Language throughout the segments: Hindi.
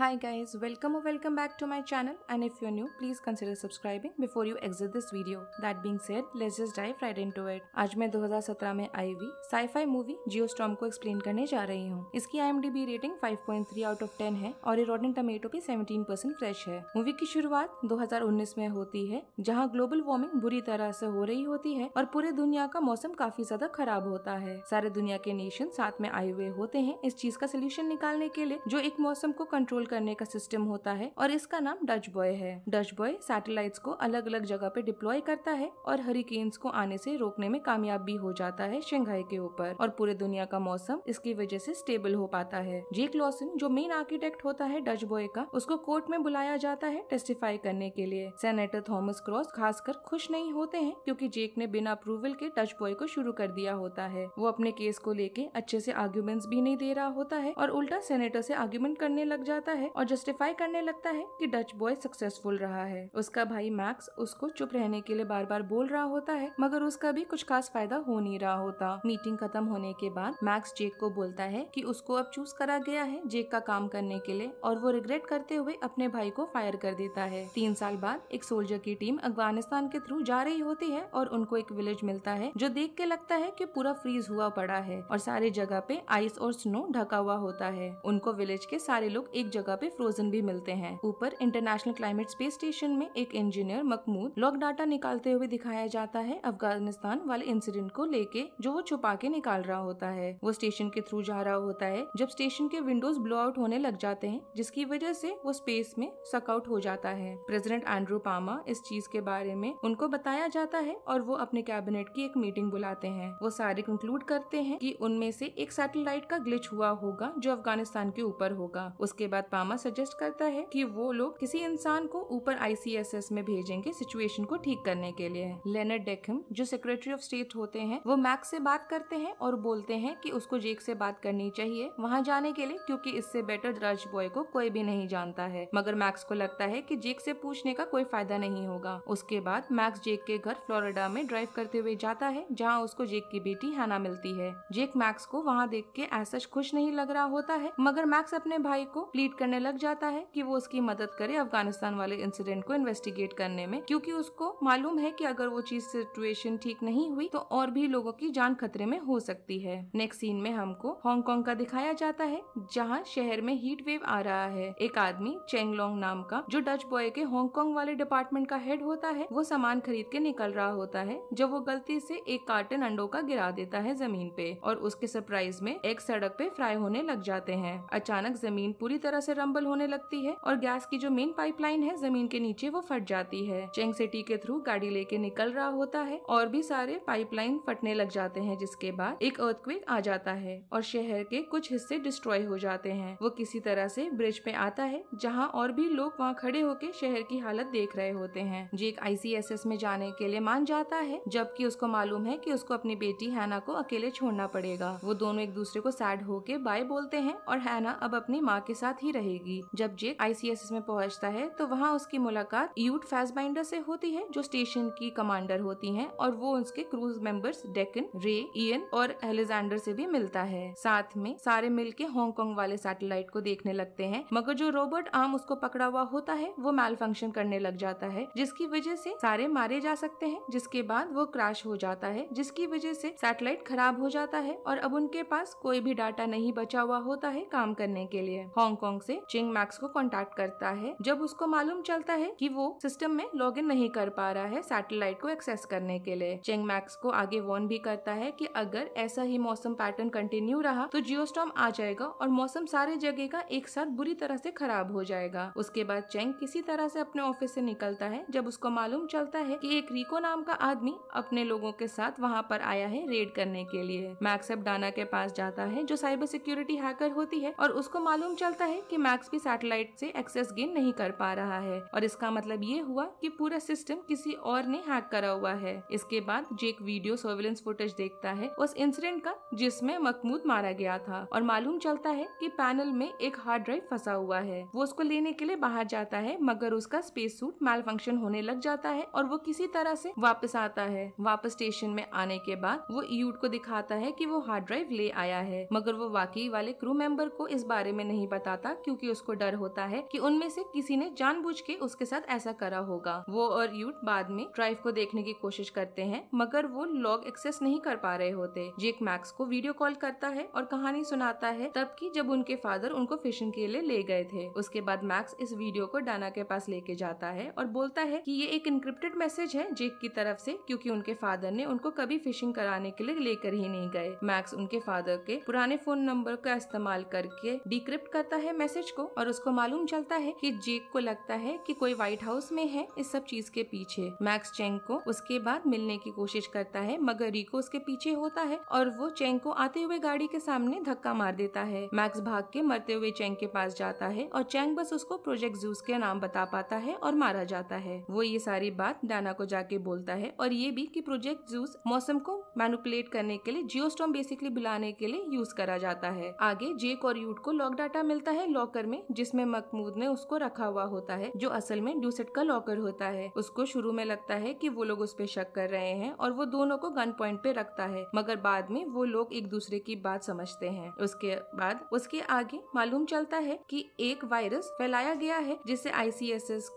Hi guys, welcome or welcome back to my channel and if you're new, please consider subscribing before you exit this video. That being said, let's just dive right into it. आज मैं 2017 में आई हुई साईफाई मूवी जियो स्टॉम को एक्सप्लेन करने जा रही हूँ इसकी आई रेटिंग 5.3 आउट ऑफ 10 है और ये रॉटन टमेटो पे 17 परसेंट फ्रेश है मूवी की शुरुआत 2019 में होती है जहाँ ग्लोबल वार्मिंग बुरी तरह से हो रही होती है और पूरे दुनिया का मौसम काफी ज्यादा खराब होता है सारे दुनिया के नेशन साथ में आए हुए होते हैं इस चीज का सोल्यूशन निकालने के लिए जो एक मौसम को कंट्रोल करने का सिस्टम होता है और इसका नाम डच बॉय है डच बॉय सैटेलाइट को अलग अलग जगह पे डिप्लॉय करता है और हरिकेन्स को आने से रोकने में कामयाब भी हो जाता है शंघाई के ऊपर और पूरे दुनिया का मौसम इसकी वजह से स्टेबल हो पाता है जेक लॉसन जो मेन आर्किटेक्ट होता है डच बॉय का उसको कोर्ट में बुलाया जाता है टेस्टिफाई करने के लिए सेनेटर थॉमस क्रॉस खास खुश नहीं होते हैं क्योंकि जेक ने बिना अप्रूवल के डच बॉय को शुरू कर दिया होता है वो अपने केस को लेके अच्छे से आर्ग्यूमेंट्स भी नहीं दे रहा होता है और उल्टा सेनेटर से आर्ग्यूमेंट करने लग जाता करता है और जस्टिफाई करने लगता है कि डच बॉय सक्सेसफुल रहा है उसका भाई मैक्स उसको चुप रहने के लिए बार बार बोल रहा होता है मगर उसका भी कुछ खास फायदा हो नहीं रहा होता मीटिंग खत्म होने के बाद मैक्स जेक को बोलता है कि उसको अब चूज करा गया है जेक का काम करने के लिए और वो रिग्रेट करते हुए अपने भाई को फायर कर देता है तीन साल बाद एक सोल्जर की टीम अफगानिस्तान के थ्रू जा रही होती है और उनको एक विलेज मिलता है जो देख के लगता है की पूरा फ्रीज हुआ पड़ा है और सारी जगह पे आइस और स्नो ढका हुआ होता है उनको विलेज के सारे लोग एक जगह जगह पे फ्रोजन भी मिलते हैं ऊपर इंटरनेशनल क्लाइमेट स्पेस स्टेशन में एक इंजीनियर मकमूद लॉक डाटा निकालते हुए दिखाया जाता है अफगानिस्तान वाले इंसिडेंट को लेके जो वो छुपा के निकाल रहा होता है वो स्टेशन के थ्रू जा रहा होता है जब स्टेशन के विंडोज ब्लो आउट होने लग जाते हैं जिसकी वजह से वो स्पेस में सकआउट हो जाता है प्रेसिडेंट एंड्रू पामा इस चीज के बारे में उनको बताया जाता है और वो अपने कैबिनेट की एक मीटिंग बुलाते हैं वो सारे कंक्लूड करते हैं कि उनमें से एक सैटेलाइट का ग्लिच हुआ होगा जो अफगानिस्तान के ऊपर होगा उसके बाद पामा सजेस्ट करता है कि वो लोग किसी इंसान को ऊपर आईसीएसएस में भेजेंगे सिचुएशन को ठीक करने के लिए लेनर डेकम जो सेक्रेटरी ऑफ स्टेट होते हैं वो मैक्स से बात करते हैं और बोलते हैं कि उसको जेक से बात करनी चाहिए वहाँ जाने के लिए क्योंकि इससे बेटर रज बॉय को कोई भी नहीं जानता है मगर मैक्स को लगता है कि जेक से पूछने का कोई फायदा नहीं होगा उसके बाद मैक्स जेक के घर फ्लोरिडा में ड्राइव करते हुए जाता है जहाँ उसको जेक की बेटी हैना मिलती है जेक मैक्स को वहाँ देख के ऐसा खुश नहीं लग रहा होता है मगर मैक्स अपने भाई को प्लीट करने लग जाता है कि वो उसकी मदद करे अफगानिस्तान वाले इंसिडेंट को इन्वेस्टिगेट करने में क्योंकि उसको मालूम है कि अगर वो चीज सिचुएशन ठीक नहीं हुई तो और भी लोगों की जान खतरे में हो सकती है नेक्स्ट सीन में हमको हांगकांग का दिखाया जाता है जहाँ शहर में हीट वेव आ रहा है एक आदमी चेंगलोंग नाम का जो डच बॉय के हांगकांग वाले डिपार्टमेंट का हेड होता है वो सामान खरीद के निकल रहा होता है जब वो गलती से एक कार्टन अंडों का गिरा देता है जमीन पे और उसके सरप्राइज में एक सड़क पे फ्राई होने लग जाते हैं अचानक जमीन पूरी तरह से से रंबल होने लगती है और गैस की जो मेन पाइपलाइन है जमीन के नीचे वो फट जाती है चेंग सिटी के थ्रू गाड़ी लेके निकल रहा होता है और भी सारे पाइपलाइन फटने लग जाते हैं जिसके बाद एक अर्थक्वेक आ जाता है और शहर के कुछ हिस्से डिस्ट्रॉय हो जाते हैं वो किसी तरह से ब्रिज पे आता है जहाँ और भी लोग वहाँ खड़े होके शहर की हालत देख रहे होते हैं जेक आई में जाने के लिए मान जाता है जबकि उसको मालूम है की उसको अपनी बेटी हैना को अकेले छोड़ना पड़ेगा वो दोनों एक दूसरे को सैड होके बाय बोलते हैं और हैना अब अपनी माँ के साथ ही रहेगी जब जेक आई में पहुंचता है तो वहाँ उसकी मुलाकात यूट फैसबाइंडर से होती है जो स्टेशन की कमांडर होती हैं और वो उसके क्रूज मेंबर्स डेकन रे इन और एलेक्सेंडर से भी मिलता है साथ में सारे मिलके हांगकांग वाले सैटेलाइट को देखने लगते हैं मगर जो रोबोट आर्म उसको पकड़ा हुआ होता है वो मैल फंक्शन करने लग जाता है जिसकी वजह से सारे मारे जा सकते हैं जिसके बाद वो क्रैश हो जाता है जिसकी वजह से सैटेलाइट खराब हो जाता है और अब उनके पास कोई भी डाटा नहीं बचा हुआ होता है काम करने के लिए हांगकांग से चिंग मैक्स को कॉन्टेक्ट करता है जब उसको मालूम चलता है की वो सिस्टम में लॉग इन नहीं कर पा रहा है सैटेलाइट को एक्सेस करने के लिए चिंग मैक्स को आगे वॉर्न भी करता है की अगर ऐसा ही मौसम पैटर्न कंटिन्यू रहा तो जियोस्टॉम आ जाएगा और मौसम सारे जगह का एक साथ बुरी तरह से खराब हो जाएगा उसके बाद चेंग किसी तरह से अपने ऑफिस से निकलता है जब उसको मालूम चलता है कि एक रिको नाम का आदमी अपने लोगों के साथ वहाँ पर आया है रेड करने के लिए मैक्स अब डाना के पास जाता है जो साइबर सिक्योरिटी हैकर होती है और उसको मालूम चलता है कि मैक्स भी सैटेलाइट से एक्सेस गेन नहीं कर पा रहा है और इसका मतलब ये हुआ कि पूरा सिस्टम किसी और ने हैक करा हुआ है इसके बाद जेक वीडियो सर्विलेंस फुटेज देखता है उस इंसिडेंट का जिसमें मकमूद मारा गया था और मालूम चलता है कि पैनल में एक हार्ड ड्राइव फंसा हुआ है वो उसको लेने के लिए बाहर जाता है मगर उसका स्पेस सूट मैल फंक्शन होने लग जाता है और वो किसी तरह से वापस आता है वापस स्टेशन में आने के बाद वो यूट को दिखाता है कि वो हार्ड ड्राइव ले आया है मगर वो वाकई वाले क्रू मेंबर को इस बारे में नहीं बताता कि क्योंकि उसको डर होता है कि उनमें से किसी ने जानबूझ के उसके साथ ऐसा करा होगा वो और यूट बाद में ड्राइव को देखने की कोशिश करते हैं मगर वो लॉग एक्सेस नहीं कर पा रहे होते जेक मैक्स को वीडियो कॉल करता है और कहानी सुनाता है तब की जब उनके फादर उनको फिशिंग के लिए ले गए थे उसके बाद मैक्स इस वीडियो को डाना के पास लेके जाता है और बोलता है की ये एक इंक्रिप्टेड मैसेज है जेक की तरफ से क्योंकि उनके फादर ने उनको कभी फिशिंग कराने के लिए लेकर ही नहीं गए मैक्स उनके फादर के पुराने फोन नंबर का इस्तेमाल करके डिक्रिप्ट करता है मैसेज मैसेज को और उसको मालूम चलता है कि जेक को लगता है कि कोई व्हाइट हाउस में है इस सब चीज के पीछे मैक्स चेंग को उसके बाद मिलने की कोशिश करता है मगर रिको उसके पीछे होता है और वो चेंग को आते हुए गाड़ी के सामने धक्का मार देता है मैक्स भाग के मरते हुए चेंग के पास जाता है और चेंग बस उसको प्रोजेक्ट जूस के नाम बता पाता है और मारा जाता है वो ये सारी बात डाना को जाके बोलता है और ये भी की प्रोजेक्ट जूस मौसम को मैनुपुलेट करने के लिए जियो बेसिकली बुलाने के लिए यूज करा जाता है आगे जेक और यूट को लॉक डाटा मिलता है लॉकर में जिसमें मकमूद ने उसको रखा हुआ होता है जो असल में ड्यूसेट का लॉकर होता है उसको शुरू में लगता है कि वो लोग उस पर शक कर रहे हैं और वो दोनों को गन पॉइंट पे रखता है मगर बाद में वो लोग एक दूसरे की बात समझते हैं उसके बाद उसके आगे मालूम चलता है कि एक वायरस फैलाया गया है जिससे आई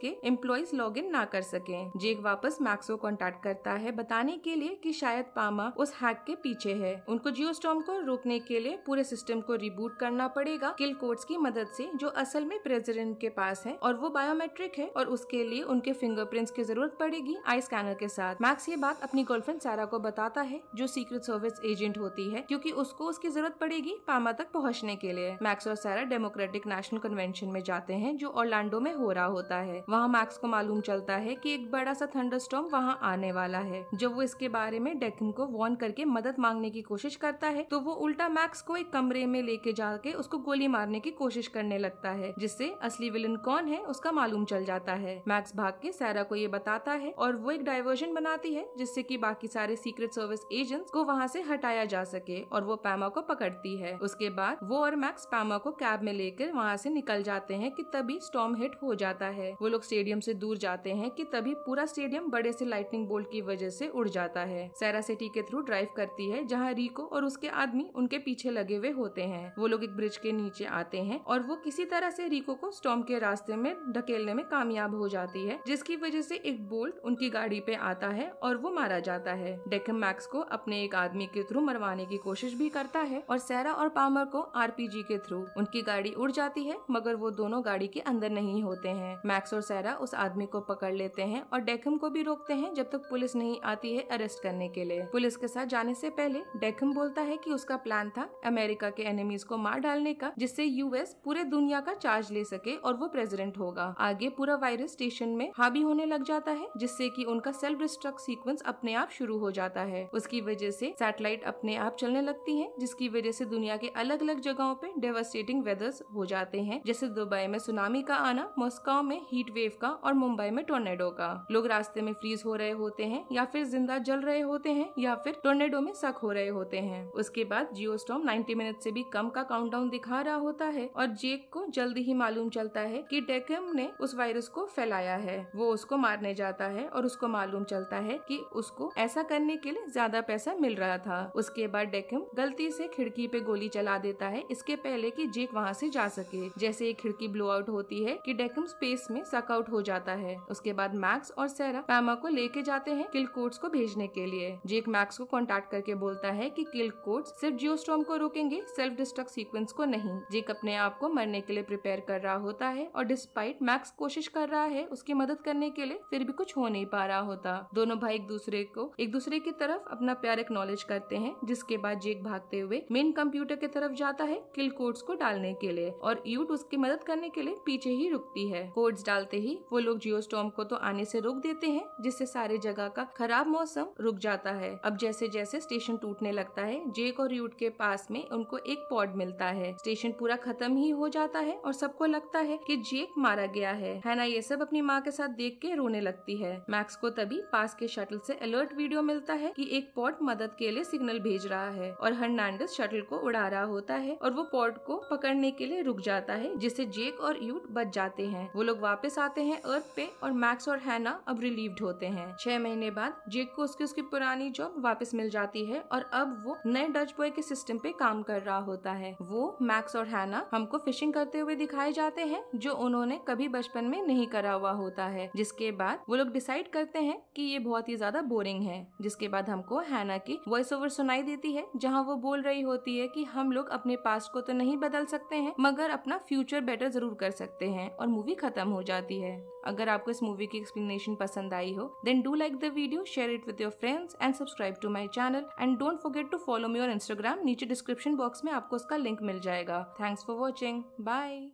के एम्प्लॉज लॉग इन ना कर सके जेक वापस मैक्सो कॉन्टेक्ट करता है बताने के लिए की शायद पामा उस हैक के पीछे है उनको जियो को रोकने के लिए पूरे सिस्टम को रिबूट करना पड़ेगा किल कोड्स की मदद से जो असल में प्रेसिडेंट के पास है और वो बायोमेट्रिक है और उसके लिए उनके फिंगरप्रिंट्स की जरूरत पड़ेगी आई स्कैनर के साथ मैक्स ये बात अपनी गर्लफ्रेंड सारा को बताता है जो सीक्रेट सर्विस एजेंट होती है क्योंकि उसको उसकी जरूरत पड़ेगी पामा तक पहुंचने के लिए मैक्स और सारा डेमोक्रेटिक नेशनल कन्वेंशन में जाते हैं जो ऑर्लांडो में हो रहा होता है वहाँ मैक्स को मालूम चलता है की एक बड़ा सा थंडर स्टॉम वहाँ आने वाला है जब वो इसके बारे में डेकम को वॉर्न करके मदद मांगने की कोशिश करता है तो वो उल्टा मैक्स को एक कमरे में लेके जाके उसको गोली मारने की कोशिश कर करने लगता है जिससे असली विलन कौन है उसका मालूम चल जाता है मैक्स भाग के सारा को ये बताता है और वो एक डायवर्जन बनाती है जिससे कि बाकी सारे सीक्रेट सर्विस एजेंट्स को वहाँ से हटाया जा सके और वो पैमा को पकड़ती है उसके बाद वो और मैक्स पैमा को कैब में लेकर वहाँ से निकल जाते हैं कि तभी स्टॉम हिट हो जाता है वो लोग स्टेडियम से दूर जाते हैं कि तभी पूरा स्टेडियम बड़े से लाइटनिंग बोल्ट की वजह से उड़ जाता है सैरा सिटी के थ्रू ड्राइव करती है जहाँ रीको और उसके आदमी उनके पीछे लगे हुए होते हैं वो लोग एक ब्रिज के नीचे आते हैं और वो वो किसी तरह से रिको को स्टॉम के रास्ते में ढकेलने में कामयाब हो जाती है जिसकी वजह से एक बोल्ट उनकी गाड़ी पे आता है और वो मारा जाता है डेकम मैक्स को अपने एक आदमी के थ्रू मरवाने की कोशिश भी करता है और सैरा और पामर को आर के थ्रू उनकी गाड़ी उड़ जाती है मगर वो दोनों गाड़ी के अंदर नहीं होते हैं मैक्स और सैरा उस आदमी को पकड़ लेते हैं और डेकम को भी रोकते हैं जब तक पुलिस नहीं आती है अरेस्ट करने के लिए पुलिस के साथ जाने से पहले डेकम बोलता है कि उसका प्लान था अमेरिका के एनिमीज को मार डालने का जिससे यूएस पूरे पूरे दुनिया का चार्ज ले सके और वो प्रेजिडेंट होगा आगे पूरा वायरस स्टेशन में हावी होने लग जाता है जिससे की उनका सेल्फ डिस्ट्रक्ट सीक्वेंस अपने आप शुरू हो जाता है उसकी वजह से सैटेलाइट अपने आप चलने लगती है जिसकी वजह से दुनिया के अलग अलग जगहों पे डेवास्टेटिंग वेदर्स हो जाते हैं जैसे दुबई में सुनामी का आना मॉस्को में हीट वेव का और मुंबई में टोर्नेडो का लोग रास्ते में फ्रीज हो रहे होते हैं या फिर जिंदा जल रहे होते हैं या फिर टोर्नेडो में सक हो रहे होते हैं उसके बाद स्टॉम नाइन्टी मिनट से भी कम का काउंटडाउन दिखा रहा होता है और जे जेक को जल्दी ही मालूम चलता है कि डेकम ने उस वायरस को फैलाया है वो उसको मारने जाता है और उसको मालूम चलता है कि उसको ऐसा करने के लिए ज्यादा पैसा मिल रहा था उसके बाद डेकम गलती से खिड़की पे गोली चला देता है इसके पहले कि जेक वहाँ से जा सके जैसे ही खिड़की ब्लो आउट होती है कि डेकम स्पेस में सकआउट हो जाता है उसके बाद मैक्स और सैरा पैमा को लेके जाते हैं किल कोट्स को भेजने के लिए जेक मैक्स को कॉन्टेक्ट करके बोलता है की किल कोट्स सिर्फ जियोस्टॉम को रोकेंगे सेल्फ डिस्ट्रक्ट सीक्वेंस को नहीं जेक अपने आप को मरने के लिए प्रिपेयर कर रहा होता है और डिस्पाइट मैक्स कोशिश कर रहा है उसकी मदद करने के लिए फिर भी कुछ हो नहीं पा रहा होता दोनों भाई एक दूसरे को एक दूसरे की तरफ अपना प्यार एक्नोलेज करते हैं जिसके बाद जेक भागते हुए मेन कंप्यूटर की तरफ जाता है किल कोड्स को डालने के लिए और यूट उसकी मदद करने के लिए पीछे ही रुकती है कोड्स डालते ही वो लोग जियो स्टॉम को तो आने से रोक देते हैं जिससे सारे जगह का खराब मौसम रुक जाता है अब जैसे जैसे स्टेशन टूटने लगता है जेक और यूट के पास में उनको एक पॉड मिलता है स्टेशन पूरा खत्म ही हो हो जाता है और सबको लगता है कि जेक मारा गया है हैना ये सब अपनी माँ के साथ देख के रोने लगती है मैक्स को तभी पास के शटल से अलर्ट वीडियो मिलता है कि एक पॉट मदद के लिए सिग्नल भेज रहा है और हर्नांडस शटल को उड़ा रहा होता है और वो पॉट को पकड़ने के लिए रुक जाता है जिससे जेक और यूट बच जाते हैं वो लोग वापस आते हैं अर्थ पे और मैक्स और हैना अब रिलीव्ड होते हैं छह महीने बाद जेक को उसकी उसकी पुरानी जॉब वापस मिल जाती है और अब वो नए डच बॉय के सिस्टम पे काम कर रहा होता है वो मैक्स और हैना हमको फिशिंग करते हुए दिखाए जाते हैं जो उन्होंने कभी बचपन में नहीं करा हुआ होता है जिसके बाद वो लोग डिसाइड करते हैं कि ये बहुत ही ज्यादा बोरिंग है जिसके बाद हमको हैना की वॉइस ओवर सुनाई देती है जहाँ वो बोल रही होती है की हम लोग अपने पास्ट को तो नहीं बदल सकते हैं मगर अपना फ्यूचर बेटर जरूर कर सकते हैं और मूवी खत्म हो जाती है अगर आपको इस मूवी की एक्सप्लेनेशन पसंद आई हो then do like the video share it with your friends and subscribe to my channel and don't forget to follow me on Instagram नीचे डिस्क्रिप्शन बॉक्स में आपको उसका लिंक मिल जाएगा थैंक्स फॉर वॉचिंग Bye.